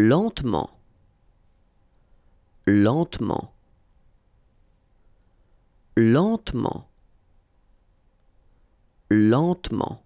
lentement, lentement, lentement, lentement.